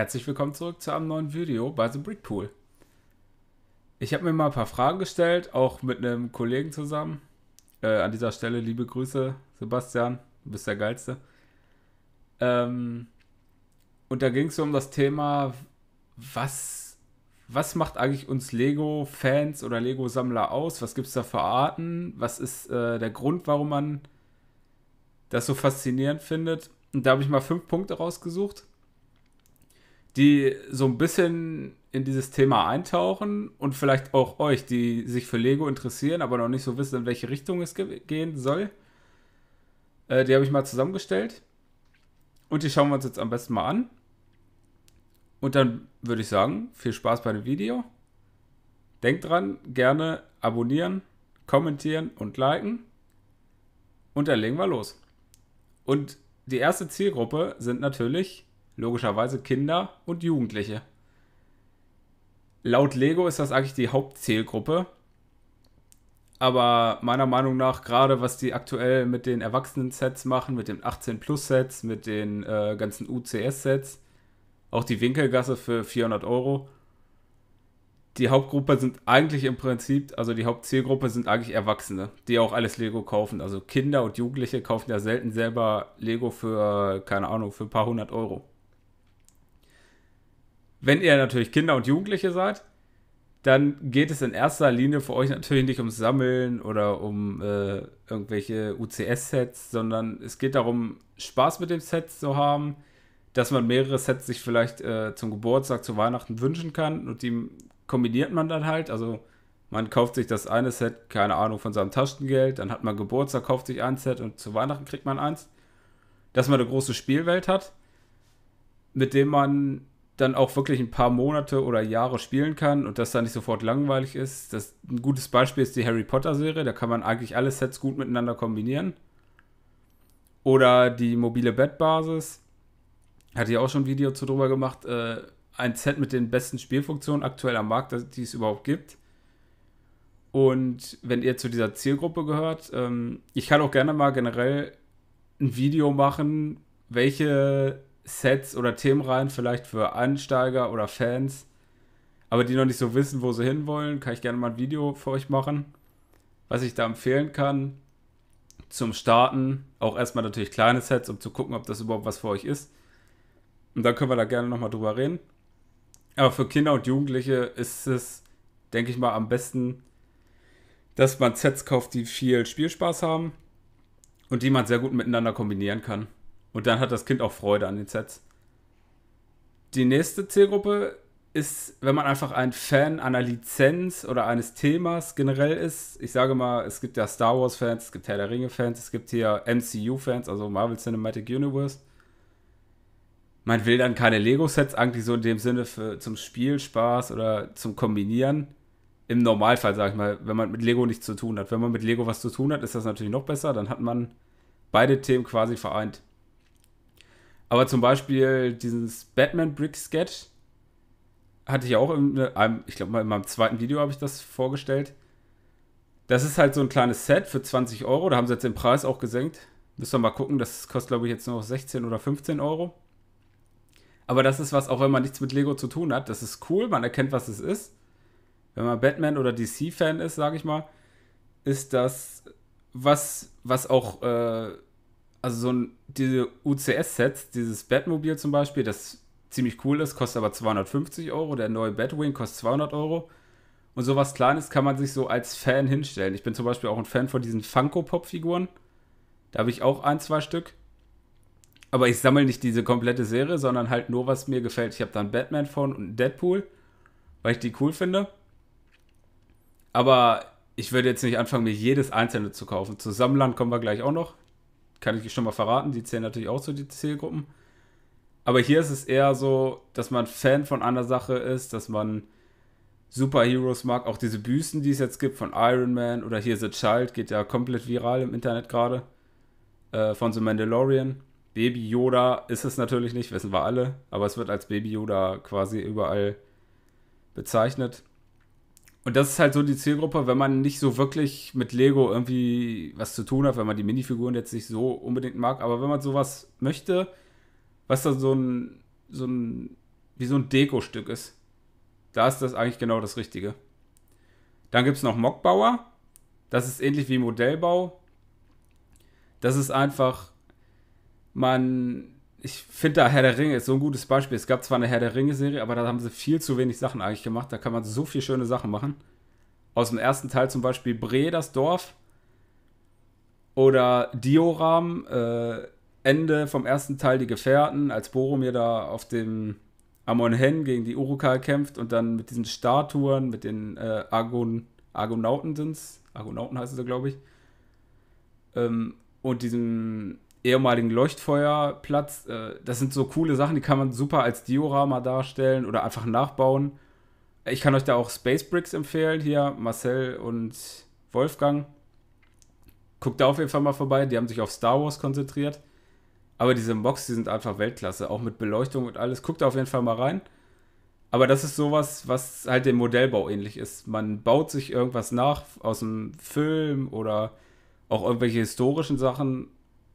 Herzlich willkommen zurück zu einem neuen Video bei The Brick Pool. Ich habe mir mal ein paar Fragen gestellt, auch mit einem Kollegen zusammen. Äh, an dieser Stelle liebe Grüße, Sebastian, du bist der Geilste. Ähm, und da ging es um das Thema, was, was macht eigentlich uns Lego-Fans oder Lego-Sammler aus? Was gibt es da für Arten? Was ist äh, der Grund, warum man das so faszinierend findet? Und da habe ich mal fünf Punkte rausgesucht die so ein bisschen in dieses Thema eintauchen und vielleicht auch euch, die sich für Lego interessieren, aber noch nicht so wissen, in welche Richtung es gehen soll. Äh, die habe ich mal zusammengestellt. Und die schauen wir uns jetzt am besten mal an. Und dann würde ich sagen, viel Spaß bei dem Video. Denkt dran, gerne abonnieren, kommentieren und liken. Und dann legen wir los. Und die erste Zielgruppe sind natürlich Logischerweise Kinder und Jugendliche. Laut Lego ist das eigentlich die Hauptzielgruppe. Aber meiner Meinung nach, gerade was die aktuell mit den Erwachsenen-Sets machen, mit den 18-Plus-Sets, mit den äh, ganzen UCS-Sets, auch die Winkelgasse für 400 Euro, die Hauptgruppe sind eigentlich im Prinzip, also die Hauptzielgruppe sind eigentlich Erwachsene, die auch alles Lego kaufen. Also Kinder und Jugendliche kaufen ja selten selber Lego für, keine Ahnung, für ein paar hundert Euro. Wenn ihr natürlich Kinder und Jugendliche seid, dann geht es in erster Linie für euch natürlich nicht ums Sammeln oder um äh, irgendwelche UCS-Sets, sondern es geht darum, Spaß mit dem Set zu haben, dass man mehrere Sets sich vielleicht äh, zum Geburtstag, zu Weihnachten wünschen kann und die kombiniert man dann halt. Also man kauft sich das eine Set, keine Ahnung, von seinem Taschengeld, dann hat man Geburtstag, kauft sich ein Set und zu Weihnachten kriegt man eins. Dass man eine große Spielwelt hat, mit dem man dann auch wirklich ein paar Monate oder Jahre spielen kann und das da nicht sofort langweilig ist. Das, ein gutes Beispiel ist die Harry Potter-Serie, da kann man eigentlich alle Sets gut miteinander kombinieren. Oder die mobile Bettbasis, hatte ich auch schon ein Video zu drüber gemacht, äh, ein Set mit den besten Spielfunktionen aktuell am Markt, die es überhaupt gibt. Und wenn ihr zu dieser Zielgruppe gehört, ähm, ich kann auch gerne mal generell ein Video machen, welche Sets oder Themen rein, vielleicht für Einsteiger oder Fans, aber die noch nicht so wissen, wo sie hinwollen, kann ich gerne mal ein Video für euch machen, was ich da empfehlen kann. Zum Starten auch erstmal natürlich kleine Sets, um zu gucken, ob das überhaupt was für euch ist. Und dann können wir da gerne nochmal drüber reden. Aber für Kinder und Jugendliche ist es, denke ich mal, am besten, dass man Sets kauft, die viel Spielspaß haben und die man sehr gut miteinander kombinieren kann. Und dann hat das Kind auch Freude an den Sets. Die nächste Zielgruppe ist, wenn man einfach ein Fan einer Lizenz oder eines Themas generell ist. Ich sage mal, es gibt ja Star Wars-Fans, es gibt Herr der Ringe-Fans, es gibt hier MCU-Fans, also Marvel Cinematic Universe. Man will dann keine Lego-Sets eigentlich so in dem Sinne für, zum Spielspaß oder zum Kombinieren. Im Normalfall, sage ich mal, wenn man mit Lego nichts zu tun hat. Wenn man mit Lego was zu tun hat, ist das natürlich noch besser. Dann hat man beide Themen quasi vereint. Aber zum Beispiel dieses Batman-Brick-Sketch hatte ich auch, in ne, einem, ich glaube mal in meinem zweiten Video habe ich das vorgestellt. Das ist halt so ein kleines Set für 20 Euro. Da haben sie jetzt den Preis auch gesenkt. Müssen wir mal gucken. Das kostet, glaube ich, jetzt nur noch 16 oder 15 Euro. Aber das ist was, auch wenn man nichts mit Lego zu tun hat. Das ist cool. Man erkennt, was es ist. Wenn man Batman oder DC-Fan ist, sage ich mal, ist das was, was auch äh, also so ein, diese UCS-Sets, dieses Batmobil zum Beispiel, das ziemlich cool ist, kostet aber 250 Euro. Der neue Batwing kostet 200 Euro. Und sowas Kleines kann man sich so als Fan hinstellen. Ich bin zum Beispiel auch ein Fan von diesen Funko-Pop-Figuren. Da habe ich auch ein, zwei Stück. Aber ich sammle nicht diese komplette Serie, sondern halt nur, was mir gefällt. Ich habe dann Batman von und Deadpool, weil ich die cool finde. Aber ich würde jetzt nicht anfangen, mir jedes einzelne zu kaufen. Zu Sammlern kommen wir gleich auch noch kann ich schon mal verraten, die zählen natürlich auch zu den Zielgruppen. Aber hier ist es eher so, dass man Fan von einer Sache ist, dass man Superheroes mag, auch diese Büsten, die es jetzt gibt von Iron Man oder hier The Child, geht ja komplett viral im Internet gerade. Äh, von The Mandalorian. Baby Yoda ist es natürlich nicht, wissen wir alle, aber es wird als Baby Yoda quasi überall bezeichnet. Und das ist halt so die Zielgruppe, wenn man nicht so wirklich mit Lego irgendwie was zu tun hat, wenn man die Minifiguren jetzt nicht so unbedingt mag, aber wenn man sowas möchte, was dann so ein, so ein, wie so ein Deko-Stück ist, da ist das eigentlich genau das Richtige. Dann gibt es noch Mockbauer. Das ist ähnlich wie Modellbau. Das ist einfach, man ich finde da Herr der Ringe ist so ein gutes Beispiel. Es gab zwar eine Herr der Ringe-Serie, aber da haben sie viel zu wenig Sachen eigentlich gemacht. Da kann man so viel schöne Sachen machen. Aus dem ersten Teil zum Beispiel Bre, das Dorf. Oder Dioram, äh, Ende vom ersten Teil die Gefährten, als Boromir da auf dem Amon Hen gegen die Urukai kämpft und dann mit diesen Statuen, mit den äh, Argon, Argonauten Argonauten heißen sie, glaube ich. Ähm, und diesem ehemaligen Leuchtfeuerplatz. Äh, das sind so coole Sachen, die kann man super als Diorama darstellen oder einfach nachbauen. Ich kann euch da auch Space Bricks empfehlen, hier Marcel und Wolfgang. Guckt da auf jeden Fall mal vorbei, die haben sich auf Star Wars konzentriert. Aber diese Box, die sind einfach Weltklasse, auch mit Beleuchtung und alles. Guckt da auf jeden Fall mal rein. Aber das ist sowas, was halt dem Modellbau ähnlich ist. Man baut sich irgendwas nach aus dem Film oder auch irgendwelche historischen Sachen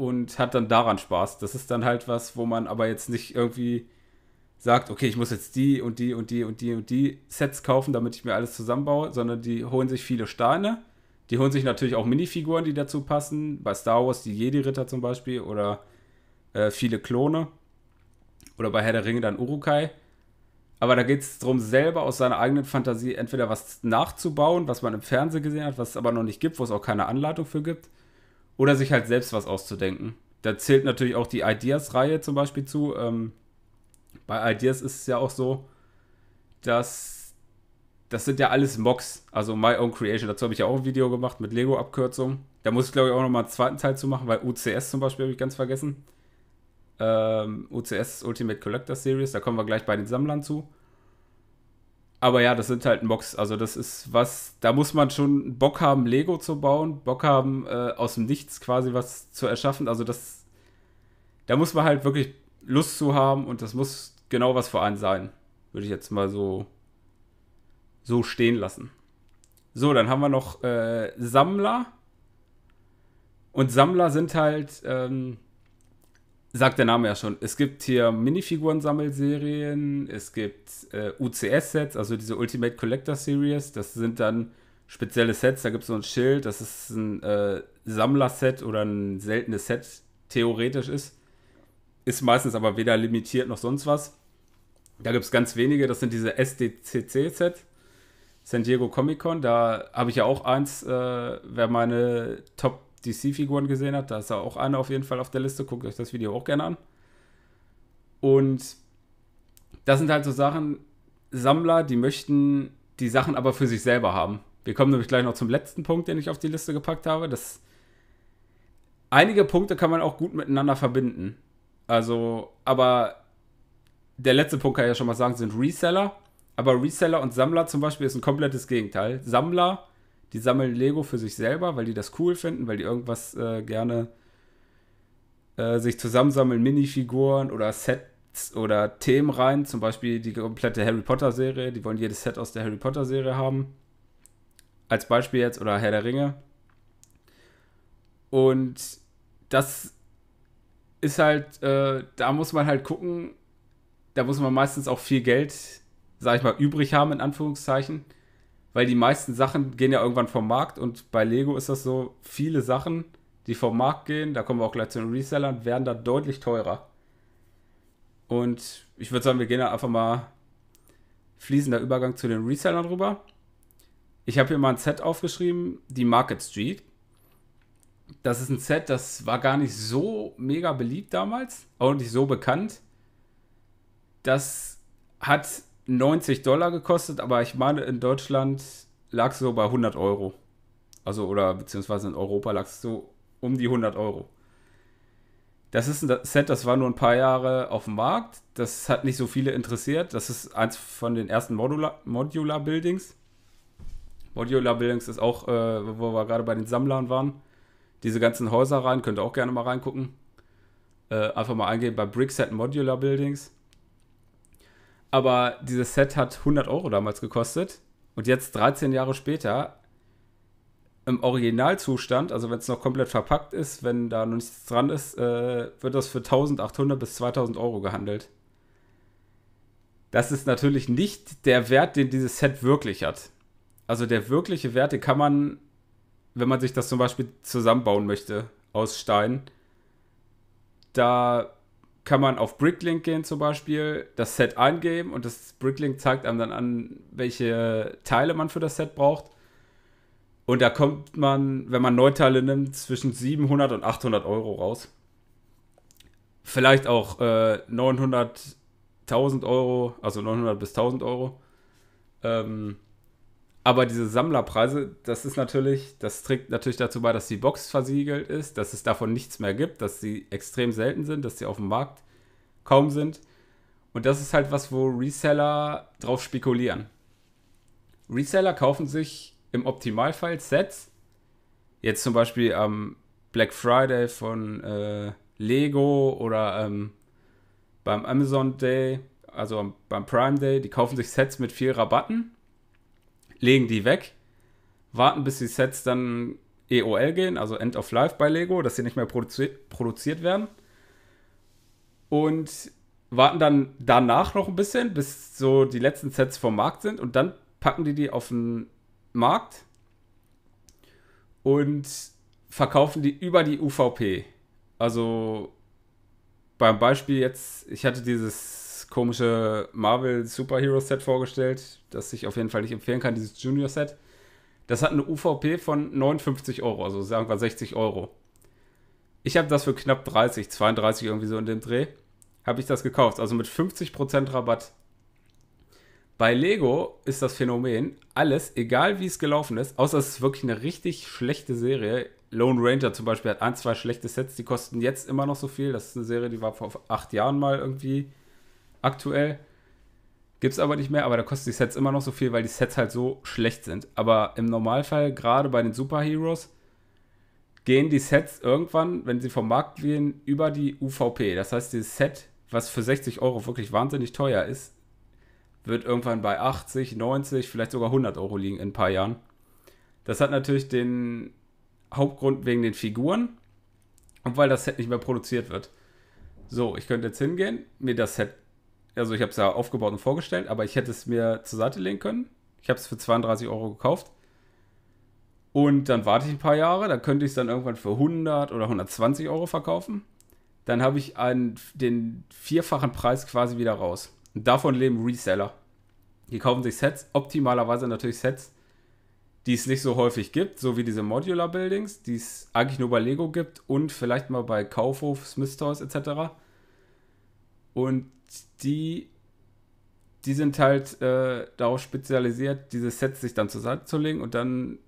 und hat dann daran Spaß. Das ist dann halt was, wo man aber jetzt nicht irgendwie sagt, okay, ich muss jetzt die und die und die und die und die Sets kaufen, damit ich mir alles zusammenbaue, sondern die holen sich viele Steine. Die holen sich natürlich auch Minifiguren, die dazu passen. Bei Star Wars die Jedi-Ritter zum Beispiel oder äh, viele Klone. Oder bei Herr der Ringe dann Urukai. Aber da geht es darum, selber aus seiner eigenen Fantasie entweder was nachzubauen, was man im Fernsehen gesehen hat, was es aber noch nicht gibt, wo es auch keine Anleitung für gibt. Oder sich halt selbst was auszudenken. Da zählt natürlich auch die Ideas-Reihe zum Beispiel zu. Ähm, bei Ideas ist es ja auch so, dass das sind ja alles Mocks, also My Own Creation. Dazu habe ich ja auch ein Video gemacht mit Lego-Abkürzung. Da muss ich glaube ich auch nochmal einen zweiten Teil zu machen, weil UCS zum Beispiel habe ich ganz vergessen. Ähm, UCS Ultimate Collector Series, da kommen wir gleich bei den Sammlern zu. Aber ja, das sind halt Mocks. Also das ist was, da muss man schon Bock haben, Lego zu bauen, Bock haben, äh, aus dem Nichts quasi was zu erschaffen. Also das, da muss man halt wirklich Lust zu haben und das muss genau was für einen sein. Würde ich jetzt mal so, so stehen lassen. So, dann haben wir noch äh, Sammler. Und Sammler sind halt, ähm, sagt der Name ja schon, es gibt hier Minifiguren-Sammelserien, es gibt äh, UCS-Sets, also diese Ultimate Collector Series, das sind dann spezielle Sets, da gibt es so ein Schild, das ist ein äh, Sammler-Set oder ein seltenes Set theoretisch ist. Ist meistens aber weder limitiert noch sonst was. Da gibt es ganz wenige, das sind diese SDCC-Sets. San Diego Comic Con, da habe ich ja auch eins, äh, wer meine Top DC-Figuren gesehen habt, da ist ja auch einer auf jeden Fall auf der Liste. Guckt euch das Video auch gerne an. Und das sind halt so Sachen, Sammler, die möchten die Sachen aber für sich selber haben. Wir kommen nämlich gleich noch zum letzten Punkt, den ich auf die Liste gepackt habe. Das einige Punkte kann man auch gut miteinander verbinden. Also, aber der letzte Punkt kann ich ja schon mal sagen, sind Reseller. Aber Reseller und Sammler zum Beispiel ist ein komplettes Gegenteil. Sammler die sammeln Lego für sich selber, weil die das cool finden, weil die irgendwas äh, gerne äh, sich zusammensammeln, Minifiguren oder Sets oder Themen rein, zum Beispiel die komplette Harry Potter-Serie, die wollen jedes Set aus der Harry Potter-Serie haben. Als Beispiel jetzt, oder Herr der Ringe. Und das ist halt, äh, da muss man halt gucken, da muss man meistens auch viel Geld, sag ich mal, übrig haben, in Anführungszeichen weil die meisten Sachen gehen ja irgendwann vom Markt und bei Lego ist das so, viele Sachen, die vom Markt gehen, da kommen wir auch gleich zu den Resellern, werden da deutlich teurer. Und ich würde sagen, wir gehen da einfach mal fließender Übergang zu den Resellern rüber. Ich habe hier mal ein Set aufgeschrieben, die Market Street. Das ist ein Set, das war gar nicht so mega beliebt damals, auch nicht so bekannt. Das hat 90 Dollar gekostet, aber ich meine, in Deutschland lag es so bei 100 Euro. Also, oder beziehungsweise in Europa lag es so um die 100 Euro. Das ist ein Set, das war nur ein paar Jahre auf dem Markt. Das hat nicht so viele interessiert. Das ist eins von den ersten Modular, Buildings. Modular Buildings ist auch, äh, wo wir gerade bei den Sammlern waren. Diese ganzen Häuser rein, könnt ihr auch gerne mal reingucken. Äh, einfach mal eingehen bei Brickset Modular Buildings. Aber dieses Set hat 100 Euro damals gekostet. Und jetzt, 13 Jahre später, im Originalzustand, also wenn es noch komplett verpackt ist, wenn da noch nichts dran ist, äh, wird das für 1800 bis 2000 Euro gehandelt. Das ist natürlich nicht der Wert, den dieses Set wirklich hat. Also der wirkliche Wert, den kann man, wenn man sich das zum Beispiel zusammenbauen möchte aus Stein, da kann man auf Bricklink gehen zum Beispiel, das Set eingeben und das Bricklink zeigt einem dann an, welche Teile man für das Set braucht. Und da kommt man, wenn man Neuteile nimmt, zwischen 700 und 800 Euro raus. Vielleicht auch äh, 900, Euro, also 900 bis 1000 Euro. Ähm, aber diese Sammlerpreise, das ist natürlich, das trägt natürlich dazu bei, dass die Box versiegelt ist, dass es davon nichts mehr gibt, dass sie extrem selten sind, dass sie auf dem Markt kaum sind. Und das ist halt was, wo Reseller drauf spekulieren. Reseller kaufen sich im Optimalfall Sets. Jetzt zum Beispiel am Black Friday von äh, Lego oder ähm, beim Amazon Day, also beim Prime Day, die kaufen sich Sets mit viel Rabatten legen die weg, warten, bis die Sets dann EOL gehen, also End of Life bei Lego, dass sie nicht mehr produzi produziert werden. Und warten dann danach noch ein bisschen, bis so die letzten Sets vom Markt sind und dann packen die die auf den Markt und verkaufen die über die UVP. Also beim Beispiel jetzt, ich hatte dieses komische Marvel Superhero Set vorgestellt, das ich auf jeden Fall nicht empfehlen kann, dieses Junior Set. Das hat eine UVP von 59 Euro, also sagen wir 60 Euro. Ich habe das für knapp 30, 32 irgendwie so in dem Dreh, habe ich das gekauft, also mit 50% Rabatt. Bei Lego ist das Phänomen, alles, egal wie es gelaufen ist, außer es ist wirklich eine richtig schlechte Serie. Lone Ranger zum Beispiel hat ein, zwei schlechte Sets, die kosten jetzt immer noch so viel. Das ist eine Serie, die war vor acht Jahren mal irgendwie aktuell. Gibt es aber nicht mehr, aber da kosten die Sets immer noch so viel, weil die Sets halt so schlecht sind. Aber im Normalfall, gerade bei den Superheroes, gehen die Sets irgendwann, wenn sie vom Markt gehen, über die UVP. Das heißt, dieses Set, was für 60 Euro wirklich wahnsinnig teuer ist, wird irgendwann bei 80, 90, vielleicht sogar 100 Euro liegen in ein paar Jahren. Das hat natürlich den Hauptgrund wegen den Figuren und weil das Set nicht mehr produziert wird. So, ich könnte jetzt hingehen, mir das Set also ich habe es ja aufgebaut und vorgestellt, aber ich hätte es mir zur Seite legen können. Ich habe es für 32 Euro gekauft. Und dann warte ich ein paar Jahre, dann könnte ich es dann irgendwann für 100 oder 120 Euro verkaufen. Dann habe ich einen, den vierfachen Preis quasi wieder raus. Und davon leben Reseller. Die kaufen sich Sets, optimalerweise natürlich Sets, die es nicht so häufig gibt, so wie diese Modular Buildings, die es eigentlich nur bei Lego gibt und vielleicht mal bei Kaufhof, Smith Toys etc. Und die, die sind halt äh, darauf spezialisiert, diese Sets sich dann zur Seite zu legen und dann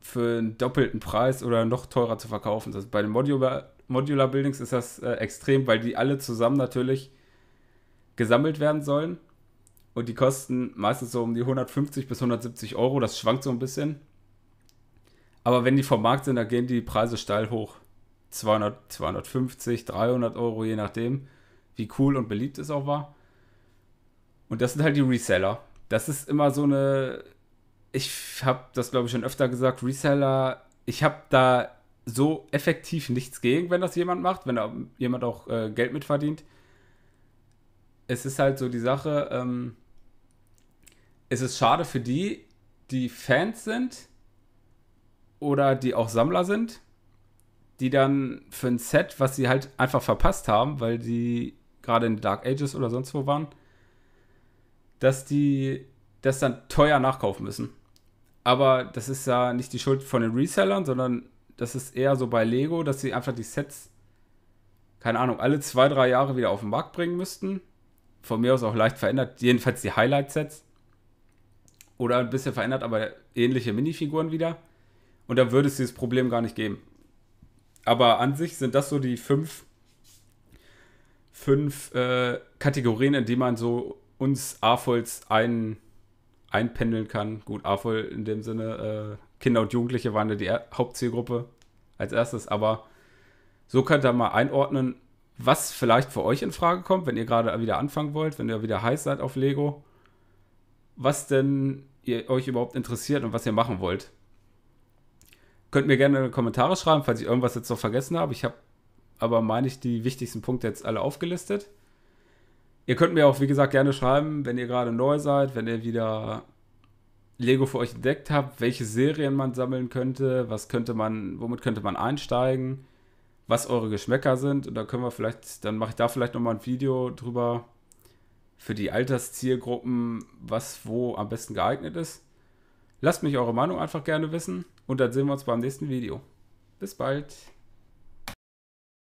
für einen doppelten Preis oder noch teurer zu verkaufen. Das, bei den Modular, Modular Buildings ist das äh, extrem, weil die alle zusammen natürlich gesammelt werden sollen. Und die kosten meistens so um die 150 bis 170 Euro. Das schwankt so ein bisschen. Aber wenn die vom Markt sind, dann gehen die Preise steil hoch. 200, 250, 300 Euro, je nachdem wie cool und beliebt es auch war. Und das sind halt die Reseller. Das ist immer so eine. Ich habe das, glaube ich, schon öfter gesagt. Reseller, ich habe da so effektiv nichts gegen, wenn das jemand macht, wenn da jemand auch äh, Geld mitverdient. Es ist halt so die Sache, ähm, es ist schade für die, die Fans sind oder die auch Sammler sind, die dann für ein Set, was sie halt einfach verpasst haben, weil die gerade in Dark Ages oder sonst wo waren, dass die das dann teuer nachkaufen müssen. Aber das ist ja nicht die Schuld von den Resellern, sondern das ist eher so bei Lego, dass sie einfach die Sets, keine Ahnung, alle zwei, drei Jahre wieder auf den Markt bringen müssten. Von mir aus auch leicht verändert, jedenfalls die Highlight-Sets. Oder ein bisschen verändert, aber ähnliche Minifiguren wieder. Und da würde es dieses Problem gar nicht geben. Aber an sich sind das so die fünf fünf äh, Kategorien, in die man so uns AFOLs ein, einpendeln kann. Gut, AFOL in dem Sinne, äh, Kinder und Jugendliche waren ja die er Hauptzielgruppe als erstes, aber so könnt ihr mal einordnen, was vielleicht für euch in Frage kommt, wenn ihr gerade wieder anfangen wollt, wenn ihr wieder heiß seid auf Lego, was denn ihr euch überhaupt interessiert und was ihr machen wollt. Könnt mir gerne Kommentare schreiben, falls ich irgendwas jetzt noch vergessen habe. Ich habe aber meine ich die wichtigsten Punkte jetzt alle aufgelistet. Ihr könnt mir auch, wie gesagt, gerne schreiben, wenn ihr gerade neu seid, wenn ihr wieder Lego für euch entdeckt habt, welche Serien man sammeln könnte, was könnte man, womit könnte man einsteigen, was eure Geschmäcker sind. Und da können wir vielleicht, dann mache ich da vielleicht nochmal ein Video drüber für die Alterszielgruppen, was wo am besten geeignet ist. Lasst mich eure Meinung einfach gerne wissen und dann sehen wir uns beim nächsten Video. Bis bald.